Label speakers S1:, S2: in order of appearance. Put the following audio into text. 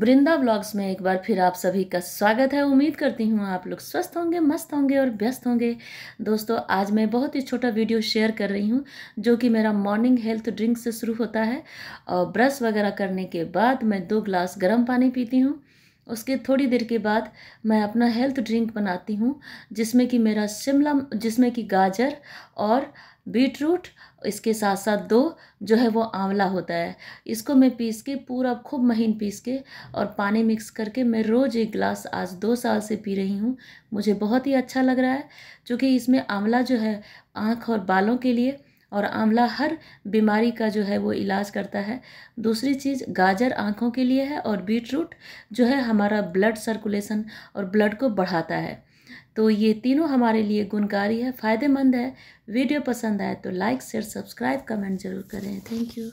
S1: वृंदा blogs में एक बार फिर आप सभी का स्वागत है उम्मीद करती हूँ आप लोग स्वस्थ होंगे मस्त होंगे और व्यस्त होंगे दोस्तों आज मैं बहुत ही छोटा वीडियो शेयर कर रही हूँ जो कि मेरा मॉर्निंग हेल्थ ड्रिंक से शुरू होता है और ब्रश वगैरह करने के बाद मैं दो ग्लास गर्म पानी पीती हूँ उसके थोड़ी देर के बाद मैं अपना हेल्थ ड्रिंक बनाती हूँ जिसमें कि मेरा शिमला जिसमें कि गाजर और बीट रूट इसके साथ साथ दो जो है वो आंवला होता है इसको मैं पीस के पूरा खूब महीन पीस के और पानी मिक्स करके मैं रोज़ एक गिलास आज दो साल से पी रही हूँ मुझे बहुत ही अच्छा लग रहा है क्योंकि इसमें आंवला जो है आँख और बालों के लिए और आंवला हर बीमारी का जो है वो इलाज करता है दूसरी चीज़ गाजर आँखों के लिए है और बीट रूट जो है हमारा ब्लड सर्कुलेशन और ब्लड को बढ़ाता है तो ये तीनों हमारे लिए गुणकारी है फ़ायदेमंद है वीडियो पसंद आए तो लाइक शेयर सब्सक्राइब कमेंट ज़रूर करें थैंक यू